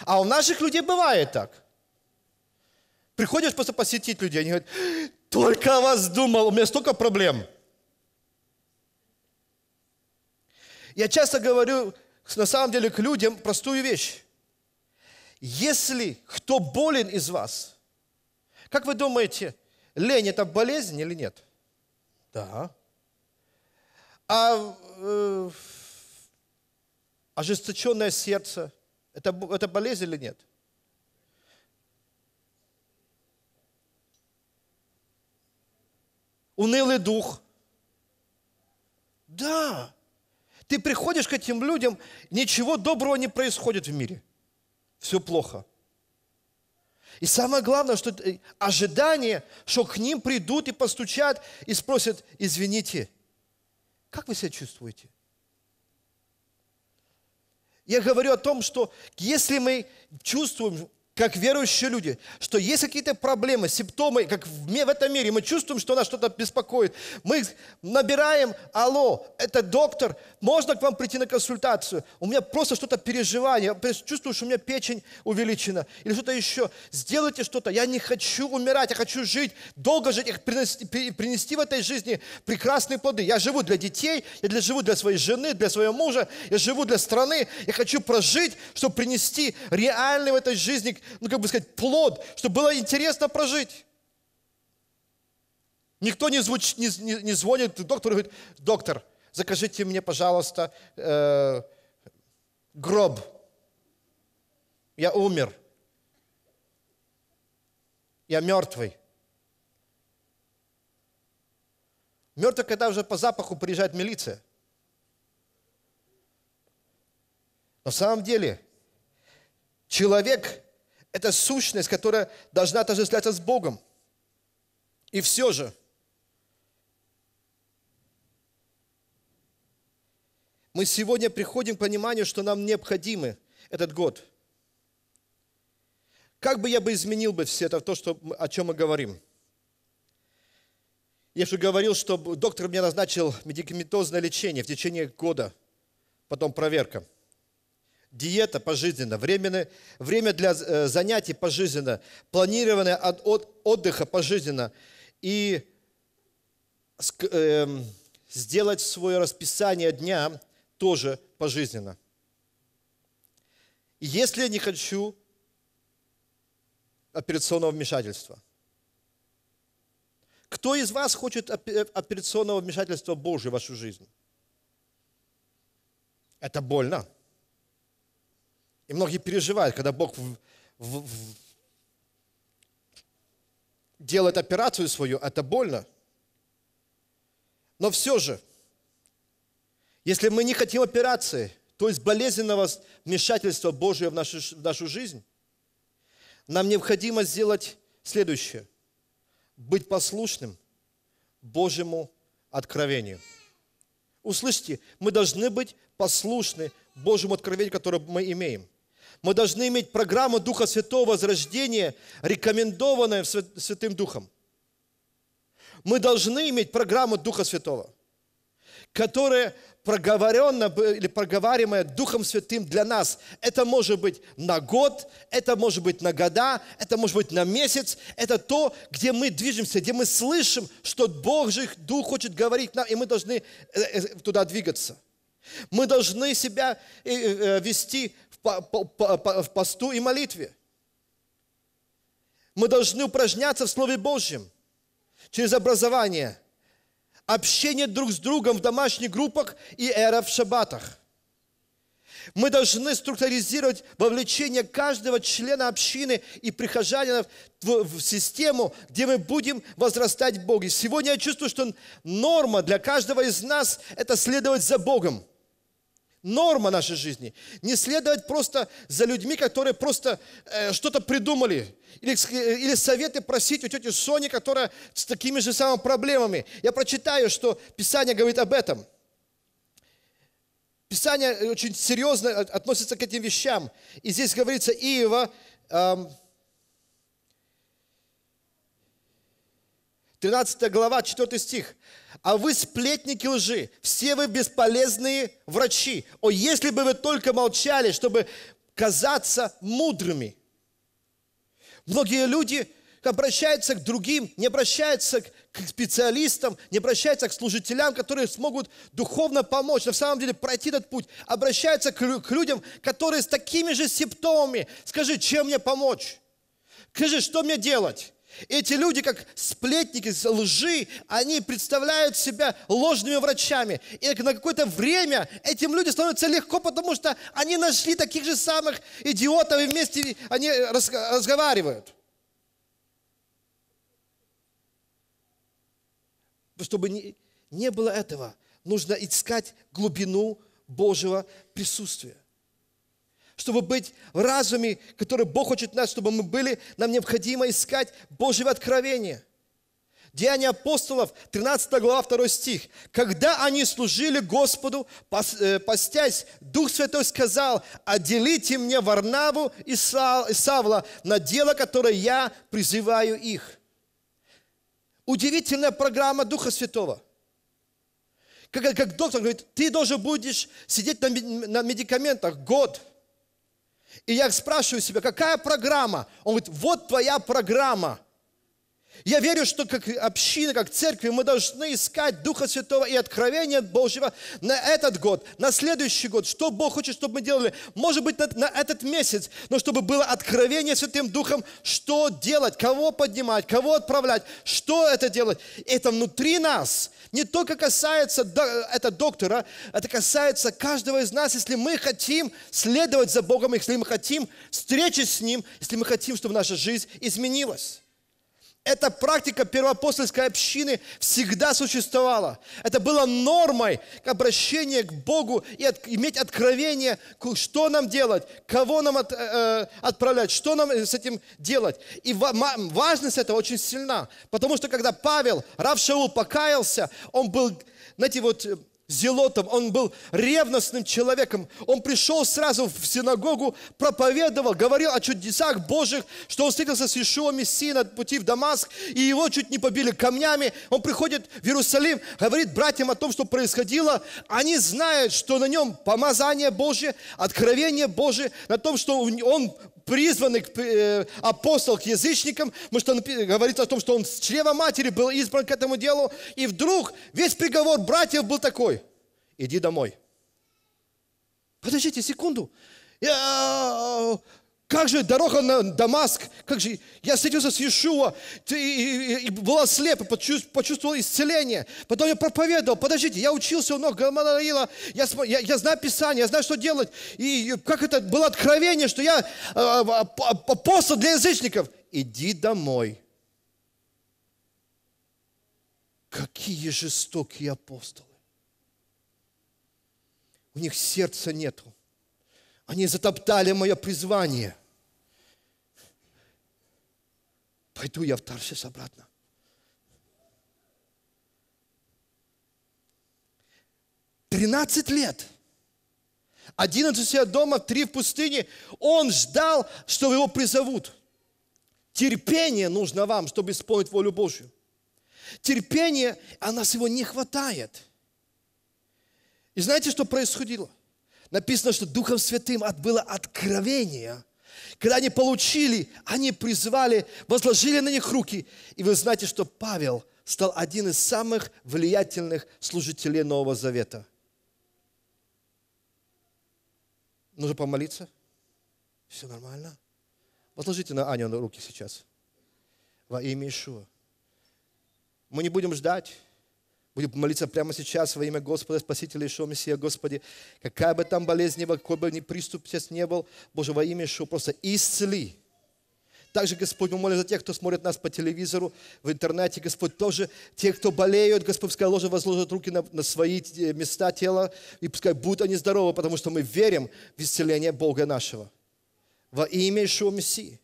А у наших людей бывает так – Приходишь просто посетить людей, они говорят, только о вас думал, у меня столько проблем. Я часто говорю, на самом деле, к людям простую вещь. Если кто болен из вас, как вы думаете, лень – это болезнь или нет? Да. А э, ожесточенное сердце – это, это болезнь или нет? унылый дух. Да. Ты приходишь к этим людям, ничего доброго не происходит в мире. Все плохо. И самое главное, что э, ожидание, что к ним придут и постучат и спросят, извините, как вы себя чувствуете? Я говорю о том, что если мы чувствуем как верующие люди, что есть какие-то проблемы, симптомы, как в, в этом мире, мы чувствуем, что нас что-то беспокоит, мы набираем, алло, это доктор, можно к вам прийти на консультацию, у меня просто что-то переживание, я чувствую, что у меня печень увеличена, или что-то еще, сделайте что-то, я не хочу умирать, я хочу жить, долго жить, я принести, принести в этой жизни прекрасные плоды, я живу для детей, я для живу для своей жены, для своего мужа, я живу для страны, я хочу прожить, чтобы принести реальный в этой жизни ну, как бы сказать, плод, чтобы было интересно прожить. Никто не, звуч, не, не, не звонит доктору и говорит, доктор, закажите мне, пожалуйста, э, гроб. Я умер. Я мертвый. Мертвый, когда уже по запаху приезжает милиция. На самом деле, человек это сущность, которая должна отождествляться с Богом. И все же, мы сегодня приходим к пониманию, что нам необходимы этот год. Как бы я бы изменил бы все это, то, что, о чем мы говорим? Я же говорил, что доктор мне назначил медикаментозное лечение в течение года, потом проверка – диета пожизненно, временно, время для э, занятий пожизненно, планированное от, от отдыха пожизненно и э, сделать свое расписание дня тоже пожизненно. Если я не хочу операционного вмешательства. Кто из вас хочет э, операционного вмешательства Божьего в вашу жизнь? Это больно. И многие переживают, когда Бог в, в, в, делает операцию свою, это больно. Но все же, если мы не хотим операции, то есть болезненного вмешательства Божьего в нашу, в нашу жизнь, нам необходимо сделать следующее. Быть послушным Божьему откровению. Услышьте, мы должны быть послушны Божьему откровению, которое мы имеем – мы должны иметь программу Духа Святого возрождения, рекомендованную Святым Духом. Мы должны иметь программу Духа Святого, которая проговоренная или проговариваемая Духом Святым для нас. Это может быть на год, это может быть на года, это может быть на месяц. Это то, где мы движемся, где мы слышим, что Бог же Дух хочет говорить нам, и мы должны э, э, туда двигаться. Мы должны себя э, вести в посту и молитве. Мы должны упражняться в Слове Божьем через образование, общение друг с другом в домашних группах и эра в шаббатах. Мы должны структуризировать вовлечение каждого члена общины и прихожанина в, в систему, где мы будем возрастать в Боге. Сегодня я чувствую, что норма для каждого из нас – это следовать за Богом норма нашей жизни. Не следовать просто за людьми, которые просто э, что-то придумали. Или, э, или советы просить у тети Сони, которая с такими же самыми проблемами. Я прочитаю, что Писание говорит об этом. Писание очень серьезно относится к этим вещам. И здесь говорится Иова, э, 13 глава, 4 стих а вы сплетники лжи, все вы бесполезные врачи. О, если бы вы только молчали, чтобы казаться мудрыми. Многие люди обращаются к другим, не обращаются к специалистам, не обращаются к служителям, которые смогут духовно помочь, на самом деле пройти этот путь. Обращаются к, людям, которые с такими же симптомами. Скажи, чем мне помочь? Скажи, что мне делать? Эти люди, как сплетники лжи, они представляют себя ложными врачами. И на какое-то время этим людям становится легко, потому что они нашли таких же самых идиотов, и вместе они разговаривают. Чтобы не, было этого, нужно искать глубину Божьего присутствия чтобы быть в разуме, который Бог хочет нас, чтобы мы были, нам необходимо искать Божье откровение. Деяния апостолов, 13 глава, 2 стих. «Когда они служили Господу, э, постясь, Дух Святой сказал, «Отделите мне Варнаву и Савла на дело, которое я призываю их». Удивительная программа Духа Святого – как, как доктор говорит, ты должен будешь сидеть на, на медикаментах год – и я спрашиваю себя, какая программа? Он говорит, вот твоя программа. Я верю, что как община, как церкви мы должны искать Духа Святого и откровения Божьего на этот год, на следующий год, что Бог хочет, чтобы мы делали. Может быть, на, на этот месяц, но чтобы было откровение Святым Духом, что делать, кого поднимать, кого отправлять, что это делать. Это внутри нас. Не только касается до, это доктора, это касается каждого из нас, если мы хотим следовать за Богом, если мы хотим встречи с Ним, если мы хотим, чтобы наша жизнь изменилась. Эта практика первоапостольской общины всегда существовала. Это было нормой обращения к Богу и от, иметь откровение, что нам делать, кого нам от, э, э, отправлять, что нам с этим делать. И важность этого очень сильна, потому что когда Павел, Рав Шаул покаялся, он был, знаете, вот э, зелотом, он был ревностным человеком. Он пришел сразу в синагогу, проповедовал, говорил о чудесах Божьих, что он встретился с Ишуа Мессией на пути в Дамаск, и его чуть не побили камнями. Он приходит в Иерусалим, говорит братьям о том, что происходило. Они знают, что на нем помазание Божье, откровение Божье, на том, что он призванный э, апостол к язычникам, потому что он говорит о том, что он с чрева матери был избран к этому делу, и вдруг весь приговор братьев был такой, иди домой. Подождите секунду, как же дорога на Дамаск, как же я встретился с Иешуа, и, и, и была слепа, почувствовал, исцеление. Потом я проповедовал, подождите, я учился у ног Гамалаила, я, я, я знаю Писание, я знаю, что делать. И, как это было откровение, что я э, э, апостол для язычников. Иди домой. Какие жестокие апостолы. У них сердца нету. Они затоптали мое призвание. Пойду я в Тарсис обратно. Тринадцать лет. Одиннадцать себя дома, три в пустыне. Он ждал, что его призовут. Терпение нужно вам, чтобы исполнить волю Божью. Терпение, а нас его не хватает. И знаете, что происходило? Написано, что Духом Святым было откровение – когда они получили, они призвали, возложили на них руки. И вы знаете, что Павел стал один из самых влиятельных служителей Нового Завета. Нужно помолиться? Все нормально? Возложите на Аню руки сейчас. Во имя Ишуа. Мы не будем ждать. Будем молиться прямо сейчас во имя Господа, Спасителя Ишуа Мессия, Господи. Какая бы там болезнь ни была, какой бы ни приступ сейчас не был, Боже, во имя Ишуа, просто исцели. Также, Господь, мы молим за тех, кто смотрит нас по телевизору, в интернете, Господь, тоже те, кто болеют, Господь, пускай ложи возложат руки на, на свои э, места тела, и пускай будут они здоровы, потому что мы верим в исцеление Бога нашего. Во имя Ишуа Мессии.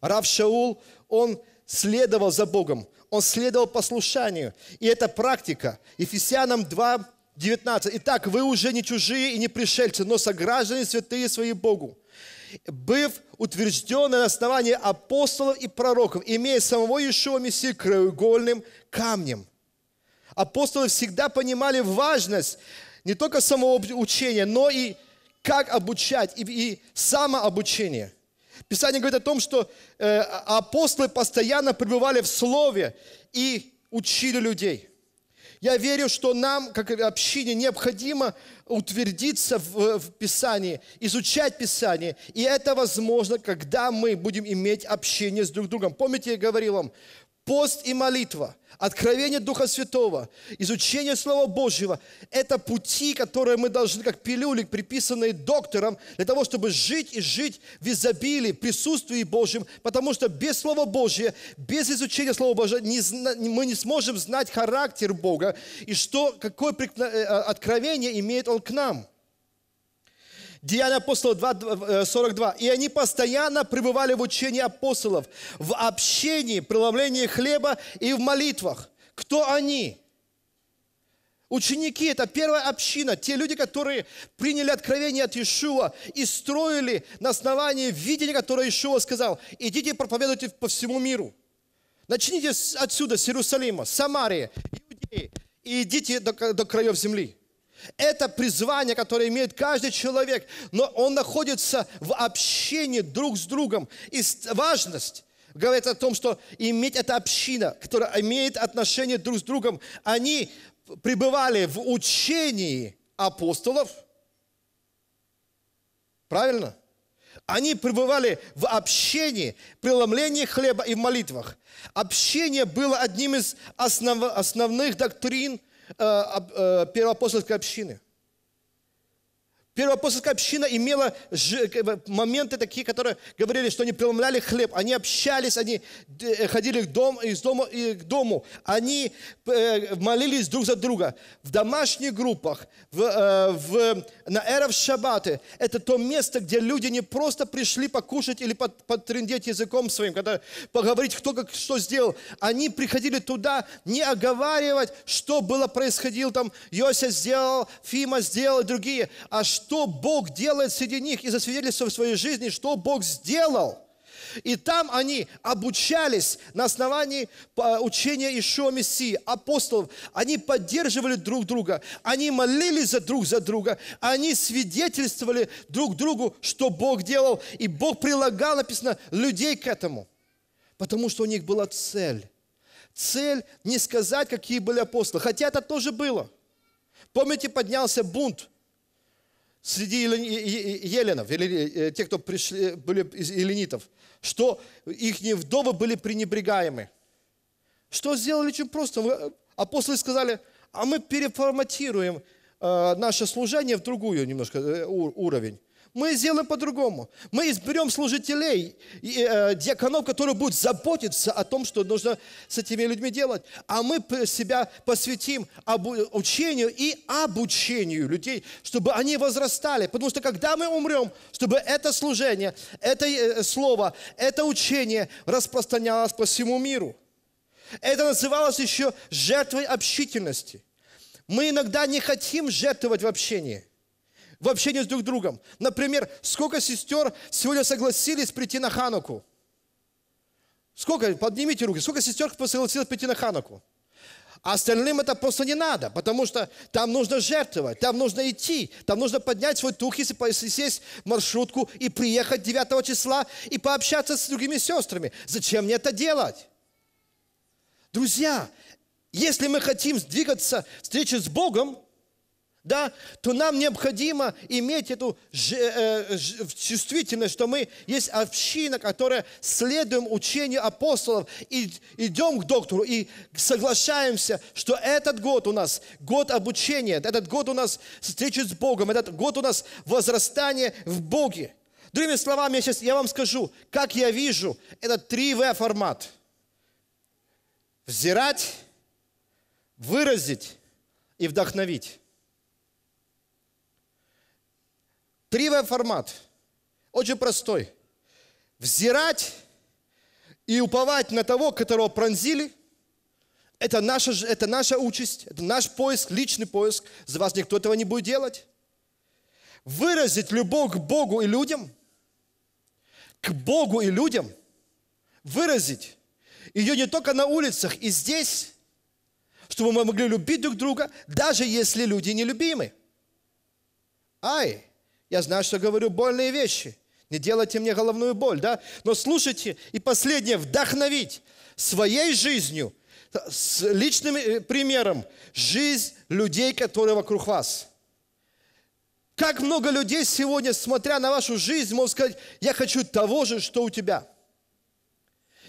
Рав Шаул, он следовал за Богом он следовал послушанию. И это практика. Ефесянам 2, 19. «Итак, вы уже не чужие и не пришельцы, но сограждане святые свои Богу, быв утвержден на основании апостолов и пророков, имея самого Иешуа Мессии краеугольным камнем». Апостолы всегда понимали важность не только самого учения, но и как обучать, и, и самообучение – Писание говорит о том, что э, а апостолы постоянно пребывали в Слове и учили людей. Я верю, что нам, как общине, необходимо утвердиться в, в Писании, изучать Писание. И это возможно, когда мы будем иметь общение с друг другом. Помните, я говорил вам, пост и молитва, откровение Духа Святого, изучение Слова Божьего – это пути, которые мы должны, как пилюли, приписанные доктором, для того, чтобы жить и жить в изобилии, присутствии Божьем, потому что без Слова Божьего, без изучения Слова Божьего не, мы не сможем знать характер Бога и что, какое э, откровение имеет Он к нам – Деяния апостолов 2, 42. Э, «И они постоянно пребывали в учении апостолов, в общении, преломлении хлеба и в молитвах». Кто они? Ученики – это первая община, те люди, которые приняли откровение от Иешуа и строили на основании видения, которое Иешуа сказал, идите проповедуйте по всему миру. Начните отсюда, с Иерусалима, Самарии, Иудеи, и идите до, до краев земли. Это призвание, которое имеет каждый человек, но он находится в общении друг с другом. И важность говорит о том, что иметь эта община, которая имеет отношение друг с другом, они пребывали в учении апостолов, правильно? Они пребывали в общении, преломлении хлеба и в молитвах. Общение было одним из основ, основных доктрин – Э, э, первоапостольской общины. Первоапостольская община имела э, моменты такие, которые говорили, что они преломляли хлеб, они общались, они э, ходили к дому, из дома и к дому, они э, молились друг за друга в домашних группах, в, в, на эров шабаты. Это то место, где люди не просто пришли покушать или под, языком своим, когда поговорить, кто как что сделал. Они приходили туда не оговаривать, что было происходило там, Йося сделал, Фима сделал и другие, а что что Бог делает среди них и за свидетельство в своей жизни, что Бог сделал. И там они обучались на основании а, учения Ишуа Мессии, апостолов. Они поддерживали друг друга, они молились за друг за друга, они свидетельствовали друг другу, что Бог делал. И Бог прилагал, написано, людей к этому. Потому что у них была цель. Цель не сказать, какие были апостолы. Хотя это тоже было. Помните, поднялся бунт среди еленов, или э, э, те, кто пришли, были из еленитов, что их вдовы были пренебрегаемы. Что сделали очень просто. Э, апостолы сказали, а мы переформатируем наше служение в другую немножко уровень. Мы сделаем по-другому. Мы изберем служителей, э, диаконов, которые будут заботиться о том, что нужно с этими людьми делать. А мы себя посвятим учению и обучению людей, чтобы они возрастали. Потому что когда мы умрем, чтобы это служение, это э, слово, это учение распространялось по всему миру. Это называлось еще жертвой общительности. Мы иногда не хотим жертвовать в общении в общении с друг другом. Например, сколько сестер сегодня согласились прийти на Хануку? Сколько, поднимите руки, сколько сестер согласилось прийти на Хануку? А остальным это просто не надо, потому что там нужно жертвовать, там нужно идти, там нужно поднять свой дух, если, сесть в маршрутку и приехать 9 числа и пообщаться с другими сестрами. Зачем мне это делать? Друзья, если мы хотим двигаться встречи с Богом, да, то нам необходимо иметь эту э, э, чувствительность, что мы есть община, которая следуем учению апостолов и идем к доктору и соглашаемся, что этот год у нас год обучения, этот год у нас встречи с Богом, этот год у нас возрастание в Боге. Другими словами, я сейчас я вам скажу, как я вижу этот 3В формат. Взирать, выразить и вдохновить. Три формат. Очень простой. Взирать и уповать на того, которого пронзили. Это наша, это наша участь, это наш поиск, личный поиск. За вас никто этого не будет делать. Выразить любовь к Богу и людям. К Богу и людям. Выразить ее не только на улицах и здесь, чтобы мы могли любить друг друга, даже если люди нелюбимы. Ай! Я знаю, что говорю больные вещи. Не делайте мне головную боль, да? Но слушайте, и последнее, вдохновить своей жизнью, э, с личным э, примером, жизнь людей, которые вокруг вас. Как много людей сегодня, смотря на вашу жизнь, могут сказать, я хочу того же, что у тебя.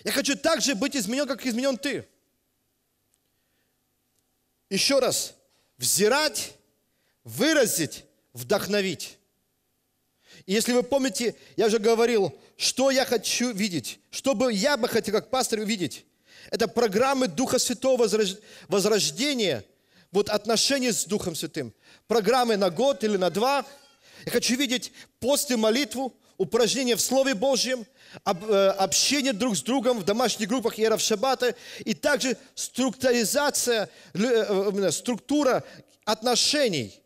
Я хочу так же быть изменен, как изменен ты. Еще раз, взирать, выразить, вдохновить. И если вы помните, я уже говорил, что я хочу видеть, что бы я бы хотел как пастор увидеть. Это программы Духа Святого возрождения, вот отношения с Духом Святым. Программы на год или на два. Я хочу видеть пост и молитву, упражнения в Слове Божьем, э, общение друг с другом в домашних группах Иеров Шаббата и также структуризация, э, структура отношений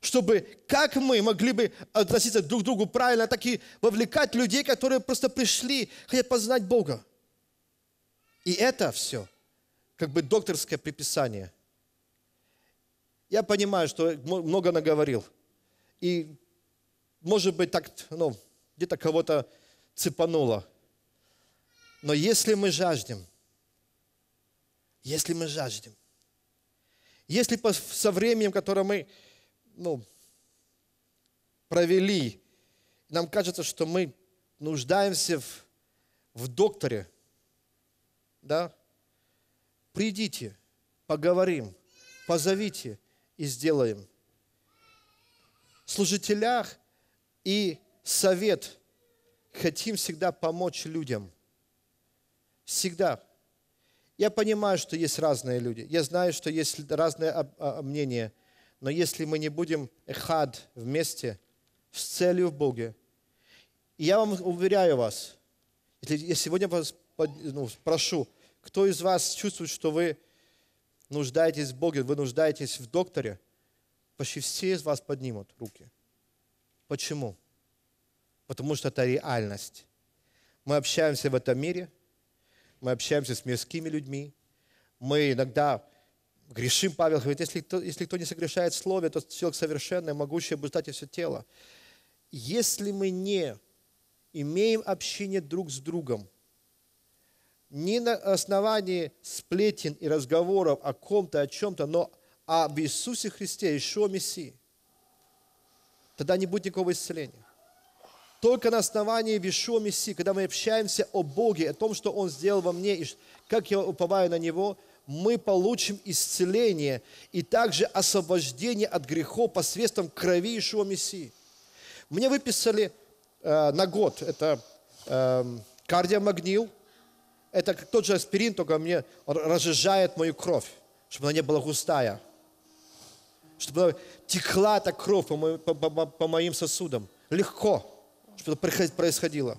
чтобы как мы могли бы относиться друг к другу правильно, а так и вовлекать людей, которые просто пришли, хотят познать Бога. И это все как бы докторское приписание. Я понимаю, что много наговорил. И, может быть, так, ну, где-то кого-то цепануло. Но если мы жаждем, если мы жаждем, если со временем, которое мы ну, провели. Нам кажется, что мы нуждаемся в, в докторе. Да? Придите, поговорим, позовите и сделаем. В служителях и совет. Хотим всегда помочь людям. Всегда. Я понимаю, что есть разные люди. Я знаю, что есть разные а, а, мнения – но если мы не будем эхад вместе, с целью в Боге, и я вам уверяю вас, если я сегодня вас ну, прошу, кто из вас чувствует, что вы нуждаетесь в Боге, вы нуждаетесь в докторе, почти все из вас поднимут руки. Почему? Потому что это реальность. Мы общаемся в этом мире, мы общаемся с мирскими людьми, мы иногда грешим, Павел говорит, если кто, если кто не согрешает слове, то человек совершенный, могущий обуздать и все тело. Если мы не имеем общение друг с другом, не на основании сплетен и разговоров о ком-то, о чем-то, но об Иисусе Христе, Ишо Мессии, тогда не будет никакого исцеления. Только на основании Вишо Мессии, когда мы общаемся о Боге, о том, что Он сделал во мне, и как я уповаю на Него – мы получим исцеление и также освобождение от грехов посредством крови Ишуа Мессии. Мне выписали э, на год, это э, кардиомагнил, это как тот же аспирин, только мне разжижает мою кровь, чтобы она не была густая, чтобы текла эта кровь по, моим, по, по, по моим сосудам, легко, чтобы это происходило.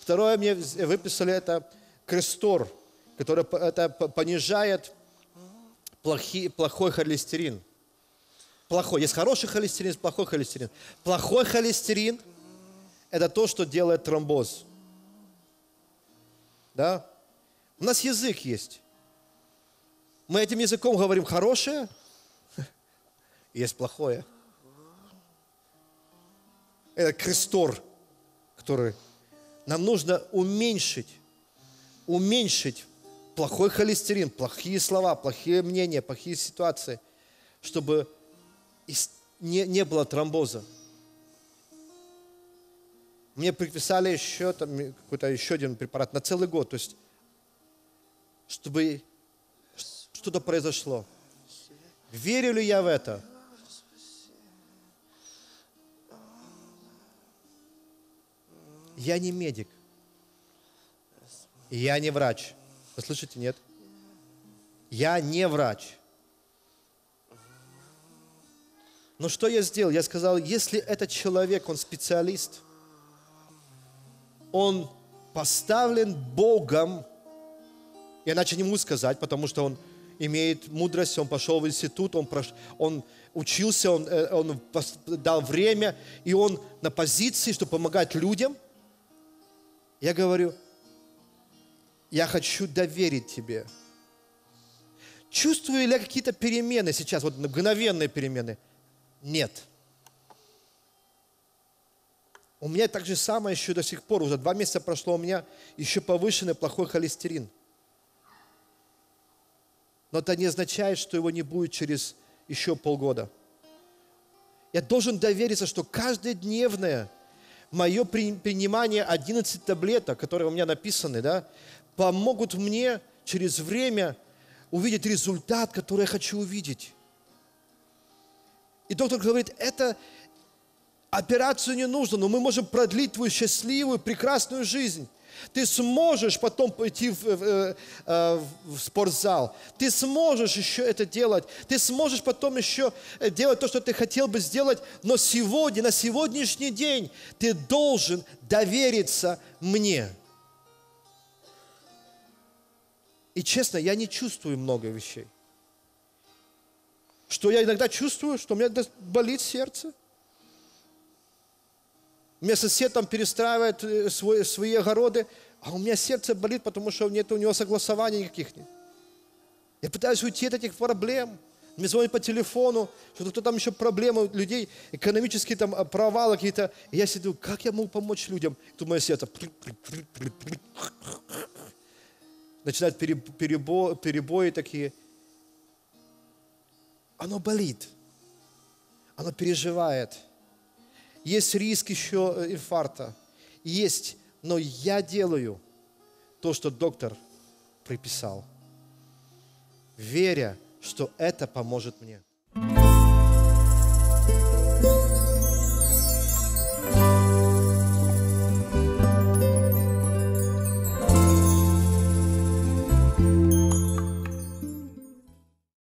Второе мне выписали это крестор – которое это понижает плохи, плохой холестерин. Плохой. Есть хороший холестерин, есть плохой холестерин. Плохой холестерин – это то, что делает тромбоз. Да? У нас язык есть. Мы этим языком говорим хорошее, есть плохое. Это крестор, который нам нужно уменьшить, уменьшить плохой холестерин, плохие слова, плохие мнения, плохие ситуации, чтобы не, не было тромбоза. Мне приписали еще там э, какой-то еще один препарат на целый год, то есть, чтобы что-то произошло. Верю ли я в это? Я не медик. Я не врач. Вы слышите, нет? Я не врач. Но что я сделал? Я сказал, если этот человек, он специалист, он поставлен Богом, я начал ему сказать, потому что он имеет мудрость, он пошел в институт, он, прош... он учился, он, э, он дал время, и он на позиции, чтобы помогать людям. Я говорю, я хочу доверить тебе. Чувствую ли я какие-то перемены сейчас, вот мгновенные перемены? Нет. У меня так же самое еще до сих пор, уже два месяца прошло, у меня еще повышенный плохой холестерин. Но это не означает, что его не будет через еще полгода. Я должен довериться, что каждодневное мое принимание 11 таблеток, которые у меня написаны, да, помогут мне через время увидеть результат, который я хочу увидеть. И доктор говорит, это операцию не нужно, но мы можем продлить твою счастливую, прекрасную жизнь. Ты сможешь потом пойти в, в, э, э, в спортзал. Ты сможешь еще это делать. Ты сможешь потом еще э, делать то, что ты хотел бы сделать. Но сегодня, на сегодняшний день, ты должен довериться мне. И честно, я не чувствую много вещей. Что я иногда чувствую, что у меня болит сердце. У меня сосед там перестраивает э, свои, свои огороды, а у меня сердце болит, потому что нет у него согласования никаких нет. Я пытаюсь уйти от этих проблем. Мне звонят по телефону, что-то кто там еще проблемы у людей, экономические там а, провалы какие-то. И я сижу, как я могу помочь людям? И тут мое сердце начинают перебо, перебои такие. Оно болит, оно переживает. Есть риск еще э, инфаркта. Есть, но я делаю то, что доктор приписал, веря, что это поможет мне.